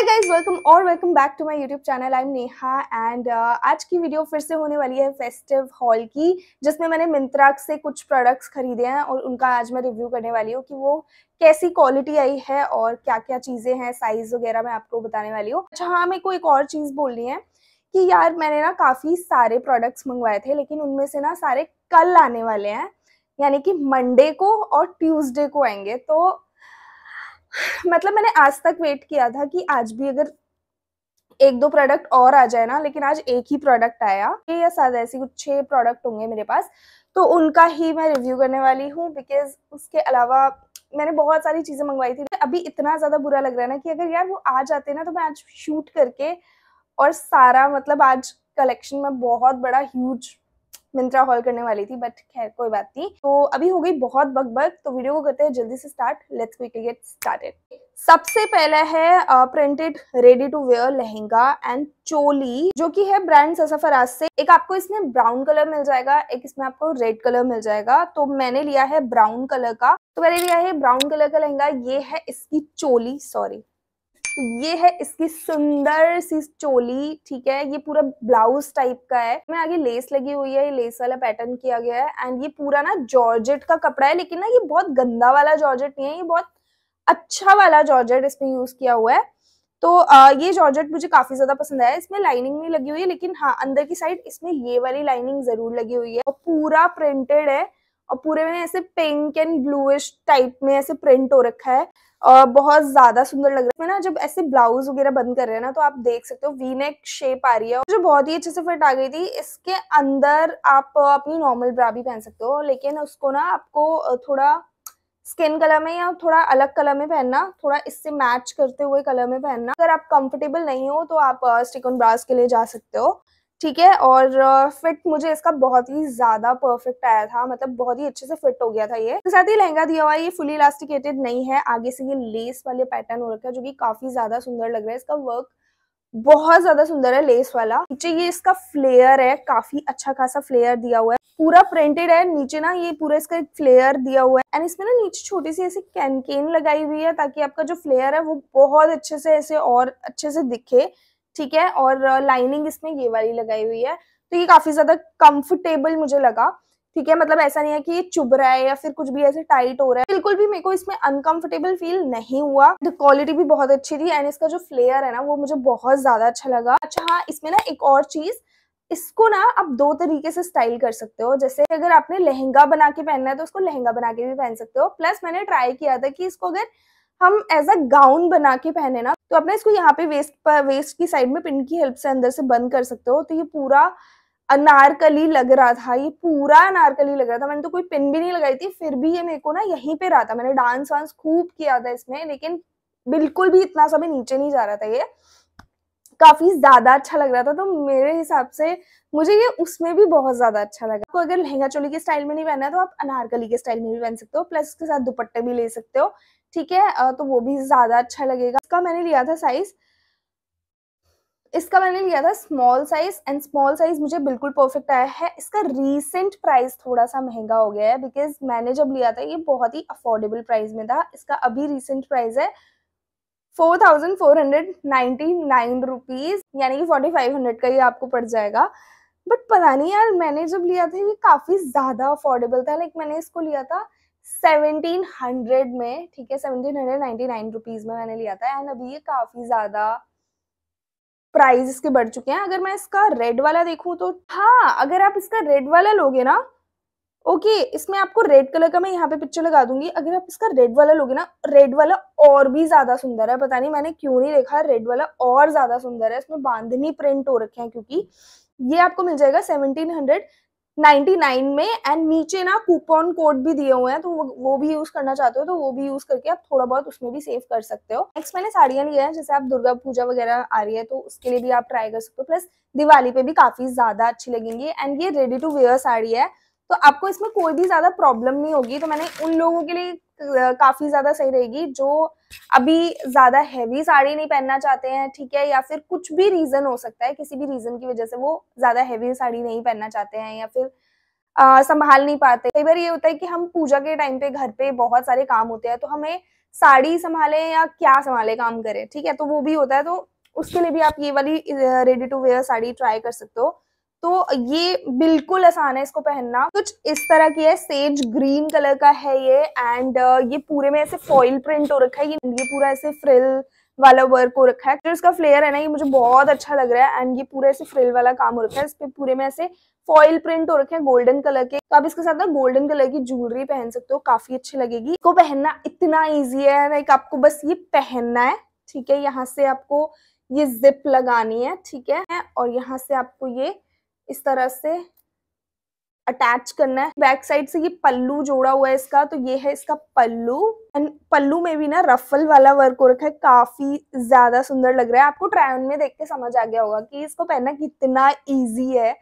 हाय guys welcome और welcome back to my YouTube channel I am Neha and आज की video फिर से होने वाली है फेस्टिव हॉल की जिसमें मैंने मिंत्रा से कुछ प्रोडक्ट्स खरीदे हैं और उनका आज मैं रिव्यू करने वाली हूँ कि वो कैसी क्वालिटी आई है और क्या क्या चीज़ें हैं साइज़ वगैरह मैं आपको बताने वाली हूँ अच्छा हाँ मेरे को एक और चीज़ बोलनी है कि यार मैंने ना काफ़ी सारे प्रोडक्ट्स मंगवाए थे लेकिन उनमें से ना सारे कल आने वाले हैं यानी कि मंडे को और ट्यूसडे को आएंगे तो मतलब मैंने आज तक वेट किया था कि आज भी अगर एक दो प्रोडक्ट और आ जाए ना लेकिन आज एक ही प्रोडक्ट आया या साथ ऐसे कुछ छह प्रोडक्ट होंगे मेरे पास तो उनका ही मैं रिव्यू करने वाली हूँ बिकॉज उसके अलावा मैंने बहुत सारी चीज़ें मंगवाई थी अभी इतना ज़्यादा बुरा लग रहा है ना कि अगर यार वो आ जाते ना तो मैं आज शूट करके और सारा मतलब आज कलेक्शन में बहुत बड़ा ह्यूज मिंत्रा हॉल करने वाली थी बट खैर कोई बात नहीं तो अभी हो गई बहुत बग बग तो वीडियो को करते हैं जल्दी से start let's quickly get started सबसे पहला है printed ready to wear lehenga and choli जो कि है ब्रांड ससाफराज से एक आपको इसमें ब्राउन कलर मिल जाएगा एक इसमें आपको रेड कलर मिल जाएगा तो मैंने लिया है ब्राउन कलर का तो मैंने लिया है ब्राउन कलर का लहंगा ये है इसकी चोली सॉरी ये है इसकी सुंदर सी चोली ठीक है ये पूरा ब्लाउज टाइप का है मैं आगे लेस लगी हुई है ये लेस वाला पैटर्न किया गया है एंड ये पूरा ना जॉर्जेट का कपड़ा है लेकिन ना ये बहुत गंदा वाला जॉर्जेट नहीं है ये बहुत अच्छा वाला जॉर्जेट इसमें यूज किया हुआ है तो आ, ये जॉर्जेट मुझे काफी ज्यादा पसंद आया इसमें लाइनिंग नहीं लगी हुई है लेकिन हाँ अंदर की साइड इसमें ये वाली लाइनिंग जरूर लगी हुई है और पूरा प्रिंटेड है और पूरे में ऐसे पिंक एंड ब्लूइश टाइप में ऐसे प्रिंट हो रखा है और बहुत ज्यादा सुंदर लग रहा है ना जब ऐसे ब्लाउज वगैरह बंद कर रहे हैं ना तो आप देख सकते हो वी नेक शेप आ रही है जो बहुत ही अच्छे से फिट आ गई थी इसके अंदर आप अपनी नॉर्मल ब्रा भी पहन सकते हो लेकिन उसको ना आपको थोड़ा स्किन कलर में या थोड़ा अलग कलर में पहनना थोड़ा इससे मैच करते हुए कलर में पहनना अगर आप कंफर्टेबल नहीं हो तो आप स्टिक ऑन ब्रास के लिए जा सकते हो ठीक है और फिट मुझे इसका बहुत ही ज़्यादा परफेक्ट आया था मतलब बहुत ही अच्छे से फिट हो गया था ये तो साथ ही लहंगा दिया हुआ है ये फुली इलास्टिकेटेड नहीं है आगे से ये लेस वाले पैटर्न हो रखा है जो कि काफ़ी ज़्यादा सुंदर लग रहा है इसका वर्क बहुत ज्यादा सुंदर है लेस वाला नीचे ये इसका फ्लेयर है काफी अच्छा खासा फ्लेयर दिया हुआ है पूरा प्रिंटेड है नीचे ना ये पूरा इसका एक फ्लेयर दिया हुआ है एंड इसमें ना नीचे छोटी सी ऐसी कैनकेन लगाई हुई है ताकि आपका जो फ्लेयर है वो बहुत अच्छे से ऐसे और अच्छे से दिखे ठीक है और लाइनिंग इसमें ये वाली लगाई हुई है तो ये काफी ज्यादा कंफर्टेबल मुझे लगा ठीक है मतलब ऐसा नहीं है कि ये चुभ रहा है या फिर कुछ भी ऐसे टाइट हो रहा है बिल्कुल भी मेरे को इसमें अनकंफर्टेबल फील नहीं हुआ द क्वालिटी भी बहुत अच्छी थी एंड इसका जो फ्लेयर है ना वो मुझे बहुत ज्यादा अच्छा लगा अच्छा हाँ इसमें ना एक और चीज इसको ना आप दो तरीके से स्टाइल कर सकते हो जैसे अगर आपने लहंगा बना के पहनना है तो उसको लहंगा बना के भी पहन सकते हो प्लस मैंने ट्राई किया था कि इसको अगर हम एज अ गाउन बना के पहने ना तो अपने इसको यहाँ पे वेस्ट पर वेस्ट की साइड में पिन की हेल्प से अंदर से बंद कर सकते हो तो ये पूरा अनारकली लग रहा था ये पूरा अनारकली लग रहा था मैंने तो कोई पिन भी नहीं लगाई थी फिर भी ये मेरे को ना यहीं पे रहा था मैंने डांस वांस खूब किया था इसमें लेकिन बिल्कुल भी इतना सा भी नीचे नहीं जा रहा था ये काफी ज्यादा अच्छा लग रहा था तो मेरे हिसाब से मुझे ये उसमें भी बहुत ज्यादा अच्छा लगा आपको अगर लहंगा चोली के स्टाइल में नहीं पहनना है तो आप अनारकली के स्टाइल में भी पहन सकते हो प्लस उसके साथ दुपट्टे भी ले सकते हो ठीक है तो वो भी ज़्यादा अच्छा लगेगा इसका मैंने लिया था साइज़ इसका मैंने लिया था small size and small size मुझे बिल्कुल परफेक्ट आया है इसका रीसेंट प्राइस थोड़ा सा महंगा हो गया है बिकॉज मैंने जब लिया था ये बहुत ही अफोर्डेबल प्राइस में था इसका अभी रीसेंट प्राइस है four thousand four hundred ninety nine rupees यानी कि फोर्टी फाइव हंड्रेड का ही आपको पड़ जाएगा बट पता नहीं यार मैंने जब लिया था ये काफ़ी ज़्यादा अफोर्डेबल था लाइक मैंने इसको लिया था हंड्रेड में ठीक है नाइन रुपीज़ में मैंने लिया था एंड अभी ये काफ़ी ज़्यादा प्राइस इसके बढ़ चुके हैं अगर मैं इसका रेड वाला देखूं तो हाँ अगर आप इसका रेड वाला लोगे ना ओके इसमें आपको रेड कलर का मैं यहाँ पे पिक्चर लगा दूंगी अगर आप इसका रेड वाला लोगे ना रेड वाला और भी ज्यादा सुंदर है पता नहीं मैंने क्यों नहीं देखा रेड वाला और ज्यादा सुंदर है इसमें बांधनी प्रिंट हो रखे हैं क्योंकि ये आपको मिल जाएगा सेवनटीन हंड्रेड 99 में एंड नीचे ना कूपन कोड भी दिए हुए हैं तो वो, भी यूज करना चाहते हो तो वो भी यूज करके आप थोड़ा बहुत उसमें भी सेव कर सकते हो नेक्स्ट मैंने साड़ियाँ ली है जैसे आप दुर्गा पूजा वगैरह आ रही है तो उसके लिए भी आप ट्राई कर सकते हो प्लस दिवाली पे भी काफी ज्यादा अच्छी लगेंगी एंड ये रेडी टू वेयर साड़ी है तो आपको इसमें कोई भी ज़्यादा प्रॉब्लम नहीं होगी तो मैंने उन लोगों के लिए काफ़ी ज़्यादा सही रहेगी जो अभी ज़्यादा हैवी साड़ी नहीं पहनना चाहते हैं ठीक है या फिर कुछ भी रीज़न हो सकता है किसी भी रीज़न की वजह से वो ज़्यादा हैवी साड़ी नहीं पहनना चाहते हैं या फिर आ, संभाल नहीं पाते कई बार ये होता है कि हम पूजा के टाइम पे घर पे बहुत सारे काम होते हैं तो हमें साड़ी संभाले या क्या संभाले काम करें ठीक है तो वो भी होता है तो उसके लिए भी आप ये वाली ready to wear sari try कर सकते हो तो ये बिल्कुल आसान है इसको पहनना कुछ इस तरह की है सेज ग्रीन कलर का है ये एंड uh, ये पूरे में ऐसे फॉइल प्रिंट हो रखा है ये ये पूरा ऐसे फ्रिल वाला वर्क हो रखा है जो इसका फ्लेयर है ना ये मुझे बहुत अच्छा लग रहा है एंड ये पूरा ऐसे फ्रिल वाला काम हो रखा है इसके पूरे में ऐसे फॉइल प्रिंट हो रखे हैं गोल्डन कलर के तो आप इसके साथ ना गोल्डन कलर की ज्वेलरी पहन सकते हो काफी अच्छी लगेगी इसको पहनना इतना ईजी है लाइक आपको बस ये पहनना है ठीक है यहाँ से आपको ये जिप लगानी है ठीक है और यहाँ से आपको ये इस तरह से अटैच करना है बैक साइड से ये पल्लू जोड़ा हुआ है इसका तो ये है इसका पल्लू एंड पल्लू में भी ना रफल वाला वर्क हो रखा है काफी ज्यादा सुंदर लग रहा है आपको ट्रायन में देख के समझ आ गया होगा कि इसको पहनना कितना ईजी है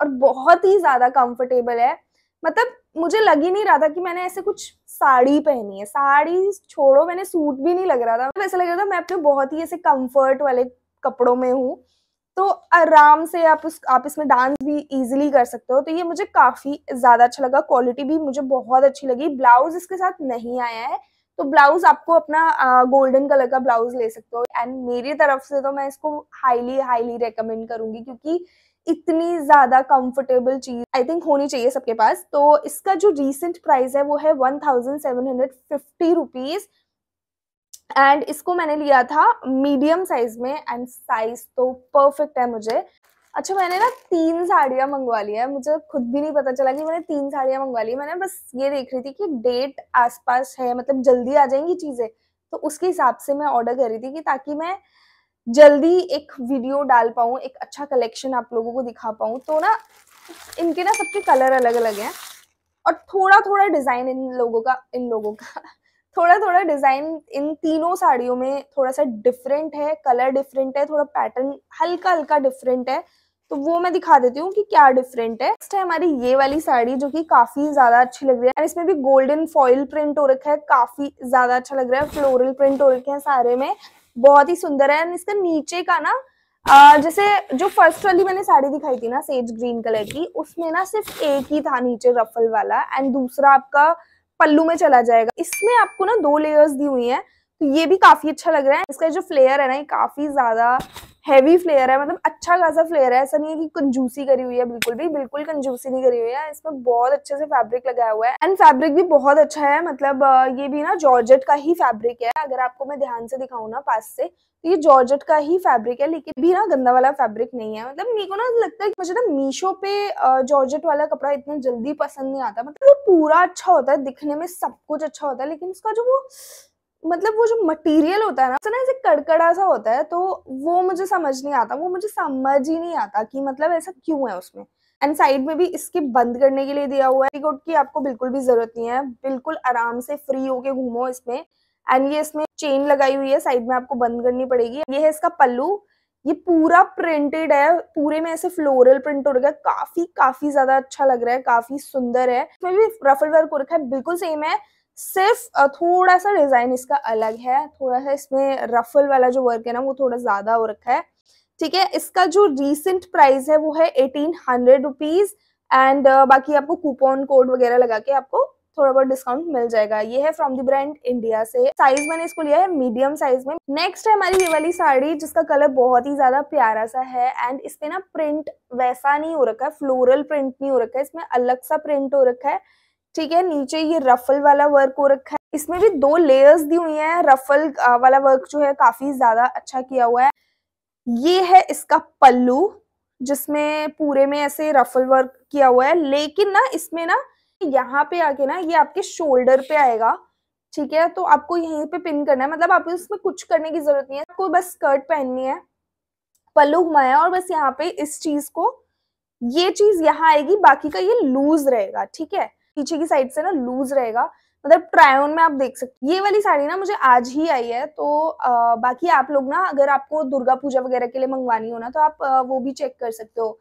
और बहुत ही ज्यादा कंफर्टेबल है मतलब मुझे लग ही नहीं रहा था कि मैंने ऐसे कुछ साड़ी पहनी है साड़ी छोड़ो मैंने सूट भी नहीं लग रहा था ऐसा लग रहा था मैं अपने बहुत ही ऐसे कम्फर्ट वाले कपड़ों में हूँ तो आराम से आप उस आप इसमें डांस भी इजीली कर सकते हो तो ये मुझे काफ़ी ज़्यादा अच्छा लगा क्वालिटी भी मुझे बहुत अच्छी लगी ब्लाउज इसके साथ नहीं आया है तो ब्लाउज आपको अपना गोल्डन कलर का ब्लाउज ले सकते हो एंड मेरी तरफ से तो मैं इसको हाईली हाईली रिकमेंड करूंगी क्योंकि इतनी ज्यादा कंफर्टेबल चीज आई थिंक होनी चाहिए सबके पास तो इसका जो रीसेंट प्राइस है वो है one thousand seven hundred fifty rupees and इसको मैंने लिया था मीडियम साइज में एंड साइज तो परफेक्ट है मुझे अच्छा मैंने ना तीन साड़ियाँ मंगवा ली है मुझे खुद भी नहीं पता चला कि मैंने तीन साड़ियाँ मंगवा ली मैंने बस ये देख रही थी कि डेट आसपास है मतलब जल्दी आ जाएंगी चीज़ें तो उसके हिसाब से मैं ऑर्डर कर रही थी कि ताकि मैं जल्दी एक वीडियो डाल पाऊँ एक अच्छा कलेक्शन आप लोगों को दिखा पाऊँ तो ना इनके ना सबके कलर अलग अलग हैं और थोड़ा थोड़ा डिज़ाइन इन लोगों का इन लोगों का थोड़ा थोड़ा डिजाइन इन तीनों साड़ियों में थोड़ा सा डिफरेंट है कलर डिफरेंट है थोड़ा पैटर्न हल्का हल्का डिफरेंट है तो वो मैं दिखा देती हूँ कि क्या डिफरेंट है नेक्स्ट है हमारी ये वाली साड़ी जो कि काफी ज्यादा अच्छी लग रही है इसमें भी गोल्डन फॉइल प्रिंट हो रखा है काफी ज्यादा अच्छा लग रहा है फ्लोरल प्रिंट हो रखे हैं सारे में बहुत ही सुंदर है एंड इसका नीचे का ना आ, जैसे जो फर्स्ट वाली मैंने साड़ी दिखाई थी ना सेज ग्रीन कलर की उसमें ना सिर्फ एक ही था नीचे रफल वाला एंड दूसरा आपका पल्लू में चला जाएगा इसमें आपको ना दो लेयर्स दी हुई है तो ये भी काफी अच्छा लग रहा है इसका जो फ्लेयर है ना ये काफी ज्यादा हैवी फ्लेयर है मतलब अच्छा खासा फ्लेयर है ऐसा नहीं है कि कंजूसी करी हुई है बिल्कुल भी बिल्कुल कंजूसी नहीं करी हुई है इसमें बहुत अच्छे से फैब्रिक लगाया हुआ है एंड फैब्रिक भी बहुत अच्छा है मतलब ये भी ना जॉर्जेट का ही फैब्रिक है अगर आपको मैं ध्यान से दिखाऊँ ना पास से ये जॉर्जेट का ही फैब्रिक है लेकिन भी ना गंदा वाला फैब्रिक नहीं है मतलब मेरे को ना लगता है कि मुझे ना मीशो पे जॉर्जेट वाला कपड़ा इतना जल्दी पसंद नहीं आता मतलब वो पूरा अच्छा होता है दिखने में सब कुछ अच्छा होता है लेकिन उसका जो वो मतलब वो जो मटेरियल होता है ना उसका ना ऐसे कड़कड़ा सा होता है तो वो मुझे समझ नहीं आता वो मुझे समझ ही नहीं आता कि मतलब ऐसा क्यों है उसमें एंड साइड में भी इसके बंद करने के लिए दिया हुआ है कोट की आपको बिल्कुल भी जरूरत नहीं है बिल्कुल आराम से फ्री होके घूमो इसमें एंड ये इसमें चेन लगाई हुई है साइड में आपको बंद करनी पड़ेगी ये है इसका पल्लू ये पूरा प्रिंटेड है पूरे में ऐसे फ्लोरल प्रिंट हो रखा है काफी काफी ज्यादा अच्छा लग रहा है काफी सुंदर है इसमें भी रफल वर्क हो रखा है बिल्कुल सेम है सिर्फ थोड़ा सा डिजाइन इसका अलग है थोड़ा सा इसमें रफल वाला जो वर्क है ना वो थोड़ा ज्यादा हो रखा है ठीक है इसका जो रीसेंट प्राइस है वो है एटीन हंड्रेड रुपीज एंड बाकी आपको कूपन कोड वगैरह लगा के आपको थोड़ा बहुत डिस्काउंट मिल जाएगा ये है फ्रॉम द ब्रांड इंडिया से साइज मैंने इसको लिया है मीडियम साइज में नेक्स्ट है हमारी ये वाली साड़ी जिसका कलर बहुत ही ज्यादा प्यारा सा है एंड इसपे ना प्रिंट वैसा नहीं हो रखा है फ्लोरल प्रिंट नहीं हो रखा है इसमें अलग सा प्रिंट हो रखा है ठीक है नीचे ये रफल वाला वर्क हो रखा है इसमें भी दो लेयर्स दी हुई हैं रफल वाला वर्क जो है काफी ज्यादा अच्छा किया हुआ है ये है इसका पल्लू जिसमें पूरे में ऐसे रफल वर्क किया हुआ है लेकिन ना इसमें ना यहाँ पे आके ना ये आपके शोल्डर पे आएगा ठीक है तो आपको यहीं पे पिन करना है मतलब आपको इसमें कुछ करने की जरूरत नहीं है आपको बस स्कर्ट पहननी है पल्लू घुमाया और बस यहाँ पे इस चीज को ये चीज यहाँ आएगी बाकी का ये लूज रहेगा ठीक है पीछे की साइड से ना लूज रहेगा मतलब ट्रायोन में आप देख सकते ये वाली साड़ी ना मुझे आज ही आई है तो आ, बाकी आप लोग ना अगर आपको दुर्गा पूजा वगैरह के लिए मंगवानी हो ना तो आप आ, वो भी चेक कर सकते हो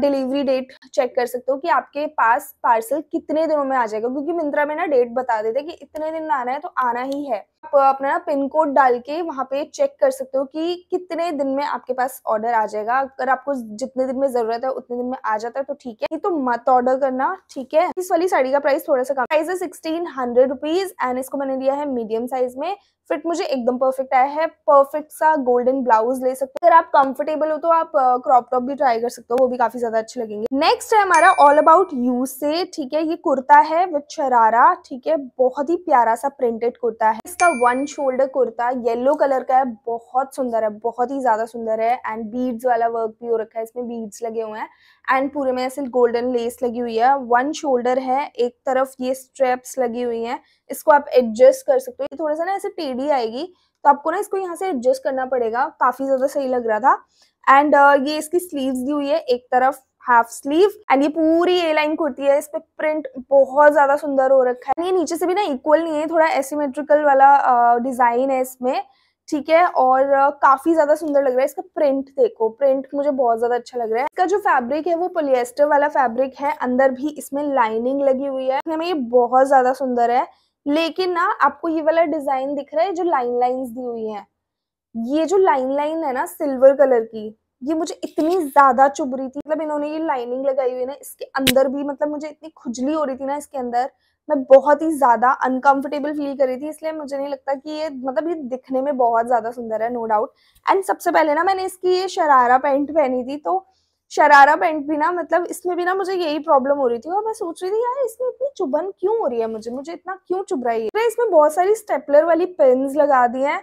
डिलीवरी डेट चेक कर सकते हो कि आपके पास पार्सल कितने दिनों में आ जाएगा क्योंकि मिंत्रा में ना डेट बता देते कि इतने दिन आना है तो आना ही है आप अपना ना पिन कोड डाल के वहाँ पे चेक कर सकते हो कि कितने दिन में आपके पास ऑर्डर आ जाएगा अगर आपको जितने दिन में जरूरत है उतने दिन में आ जाता है तो ठीक है तो मत ऑर्डर करना ठीक है इस वाली साड़ी का प्राइस थोड़ा सा कम प्राइस है सिक्सटीन हंड्रेड रुपीज एंड इसको मैंने लिया है मीडियम साइज में फिट मुझे एकदम परफेक्ट आया है परफेक्ट सा गोल्डन ब्लाउज ले सकते हो अगर आप कंफर्टेबल हो तो आप क्रॉप टॉप भी ट्राई कर सकते हो वो भी काफी ज्यादा अच्छे लगेंगे नेक्स्ट है हमारा ऑल अबाउट यू से ठीक है ये कुर्ता है विद शरारा ठीक है बहुत ही प्यारा सा प्रिंटेड कुर्ता है इसका one shoulder kurta yellow colour का है बहुत सुंदर है बहुत ही ज्यादा सुंदर है एंड बीड्स वाला वर्क भी हो रखा है इसमें बीड्स लगे हुए हैं एंड पूरे में ऐसे गोल्डन लेस लगी हुई है वन शोल्डर है एक तरफ ये स्ट्रेप्स लगी हुई है इसको आप एडजस्ट कर सकते हो ये थोड़ा सा ना ऐसे टेढ़ी आएगी तो आपको ना इसको यहाँ से एडजस्ट करना पड़ेगा काफी ज्यादा सही लग रहा था एंड uh, ये इसकी स्लीव्स दी हुई है एक तरफ हाफ स्लीव एंड ये पूरी ए लाइन कुर्ती है इस पे प्रिंट बहुत ज्यादा सुंदर हो रखा है ये नीचे से भी ना इक्वल नहीं है थोड़ा एसिमेट्रिकल वाला डिजाइन है इसमें ठीक है और काफी ज्यादा सुंदर लग रहा है इसका प्रिंट देखो प्रिंट मुझे बहुत ज्यादा अच्छा लग रहा है इसका जो फैब्रिक है वो पोलिएस्टर वाला फैब्रिक है अंदर भी इसमें लाइनिंग लगी हुई है में ये बहुत ज्यादा सुंदर है लेकिन ना आपको ये वाला डिजाइन दिख रहा है जो लाइन लाइन दी हुई है ये जो लाइन लाइन है ना सिल्वर कलर की ये मुझे इतनी ज्यादा चुभ रही थी मतलब इन्होंने ये लाइनिंग लगाई हुई ना इसके अंदर भी मतलब मुझे इतनी खुजली हो रही थी ना इसके अंदर मैं बहुत ही ज्यादा अनकंफर्टेबल फील कर रही थी इसलिए मुझे नहीं लगता कि ये मतलब ये दिखने में बहुत ज्यादा सुंदर है नो डाउट एंड सबसे पहले ना मैंने इसकी ये शरारा पैंट पहनी थी तो शरारा पैंट भी ना मतलब इसमें भी ना मुझे यही प्रॉब्लम हो रही थी और मैं सोच रही थी यार इसमें इतनी चुभन क्यों हो रही है मुझे मुझे इतना क्यों चुभ रहा है इसमें बहुत सारी स्टेपलर वाली पेन्स लगा दी हैं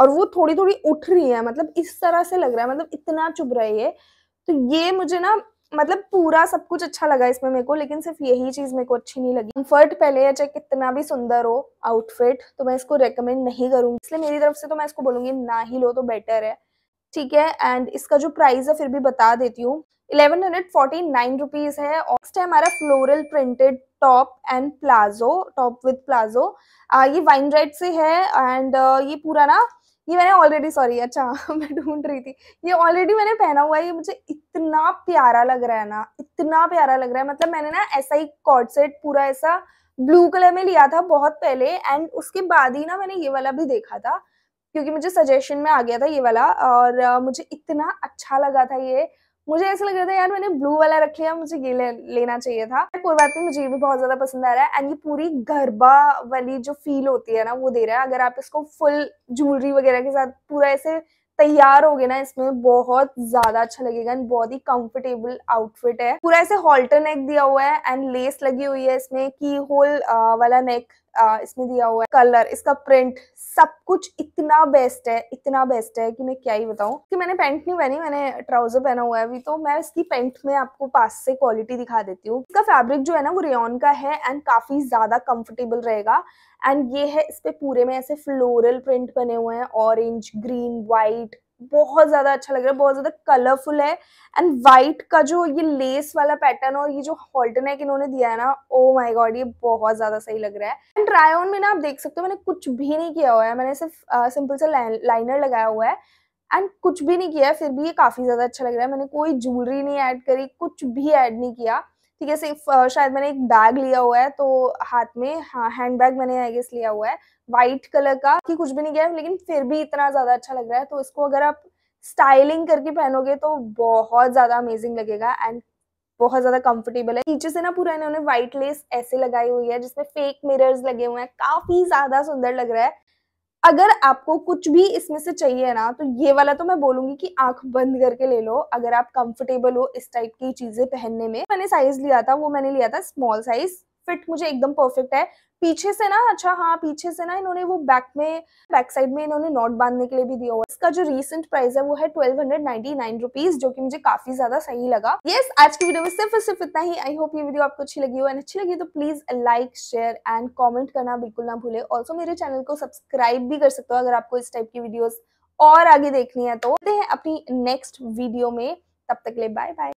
और वो थोड़ी थोड़ी उठ रही है मतलब इस तरह से लग रहा है मतलब इतना चुभ रही है तो ये मुझे ना मतलब पूरा सब कुछ अच्छा लगा इसमें मेरे को लेकिन सिर्फ यही चीज मेरे को अच्छी नहीं लगी कम्फर्ट पहले या चाहे कितना भी सुंदर हो आउटफिट तो मैं इसको रेकमेंड नहीं करूंगी इसलिए मेरी तरफ से तो मैं इसको बोलूंगी ना ही लो तो बेटर है ठीक है एंड इसका जो प्राइस है फिर भी बता देती हूँ eleven hundred forty nine rupees है और नेक्स्ट है हमारा floral printed top and palazzo top with palazzo ये वाइन रेड से है एंड ये पूरा ना ये मैंने ऑलरेडी सॉरी अच्छा मैं ढूंढ रही थी ये ऑलरेडी मैंने पहना हुआ है ये मुझे इतना प्यारा लग रहा है ना इतना प्यारा लग रहा है मतलब मैंने ना ऐसा ही कॉर्ड सेट पूरा ऐसा ब्लू कलर में लिया था बहुत पहले एंड उसके बाद ही ना मैंने ये वाला भी देखा था क्योंकि मुझे सजेशन में आ गया था ये वाला और मुझे इतना अच्छा लगा था ये मुझे ऐसा लग रहा था यार मैंने ब्लू वाला रख लिया मुझे ये ले, लेना चाहिए था कोई बात नहीं मुझे ये भी बहुत ज्यादा पसंद आ रहा है एंड ये पूरी गरबा वाली जो फील होती है ना वो दे रहा है अगर आप इसको फुल ज्वेलरी वगैरह के साथ पूरा ऐसे तैयार हो गए ना इसमें बहुत ज्यादा अच्छा लगेगा एंड बहुत ही कंफर्टेबल आउटफिट है पूरा ऐसे हॉल्टर नेक दिया हुआ है एंड लेस लगी हुई है इसमें की होल वाला नेक इसमें दिया हुआ है कलर इसका प्रिंट सब कुछ इतना बेस्ट है इतना बेस्ट है कि मैं क्या ही बताऊं कि मैंने पैंट नहीं पहनी मैंने ट्राउजर पहना हुआ है अभी तो मैं इसकी पैंट में आपको पास से क्वालिटी दिखा देती हूँ इसका फैब्रिक जो है ना वो रेन का है एंड काफी ज्यादा कंफर्टेबल रहेगा एंड ये है इस पे पूरे में ऐसे फ्लोरल प्रिंट बने हुए हैं ऑरेंज ग्रीन वाइट बहुत ज्यादा अच्छा लग रहा है बहुत ज्यादा कलरफुल है एंड वाइट का जो ये लेस वाला पैटर्न और ये जो हॉल्टन है इन्होंने दिया है ना ओ माय गॉड ये बहुत ज्यादा सही लग रहा है एंड ट्राई ऑन में ना आप देख सकते हो मैंने कुछ भी नहीं किया हुआ है मैंने सिर्फ आ, सिंपल सा लाइनर लगाया हुआ है एंड कुछ भी नहीं किया है फिर भी ये काफी ज्यादा अच्छा लग रहा है मैंने कोई ज्वेलरी नहीं ऐड करी कुछ भी ऐड नहीं किया ठीक है सिर्फ शायद मैंने एक बैग लिया हुआ है तो हाथ में हाँ हैंड बैग मैंने आई गेस लिया हुआ है व्हाइट कलर का कि कुछ भी नहीं गया लेकिन फिर भी इतना ज़्यादा अच्छा लग रहा है तो इसको अगर आप स्टाइलिंग करके पहनोगे तो बहुत ज़्यादा अमेजिंग लगेगा एंड बहुत ज़्यादा कंफर्टेबल है नीचे से ना पूरा इन्होंने व्हाइट लेस ऐसे लगाई हुई है जिसमें फेक मिरर्स लगे हुए हैं काफ़ी ज़्यादा सुंदर लग रहा है अगर आपको कुछ भी इसमें से चाहिए ना तो ये वाला तो मैं बोलूंगी कि आंख बंद करके ले लो अगर आप कंफर्टेबल हो इस टाइप की चीजें पहनने में मैंने साइज लिया था वो मैंने लिया था स्मॉल साइज फिट मुझे एकदम परफेक्ट है पीछे से ना अच्छा हाँ पीछे से ना इन्होंने वो बैक में बैक साइड में इन्होंने नॉट बांधने के लिए भी दिया हुआ इसका जो रीसेंट प्राइस है वो है twelve hundred ninety nine rupees जो कि मुझे काफी ज्यादा सही लगा यस yes, आज की वीडियो में सिर्फ और सिर्फ इतना ही आई होप ये वीडियो आपको अच्छी लगी हो एंड अच्छी लगी तो please like share and comment करना बिल्कुल ना भूले ऑल्सो मेरे चैनल को सब्सक्राइब भी कर सकते हो अगर आपको इस टाइप की वीडियोज और आगे देखनी है तो हैं अपनी नेक्स्ट वीडियो में तब तक ले बाय बाय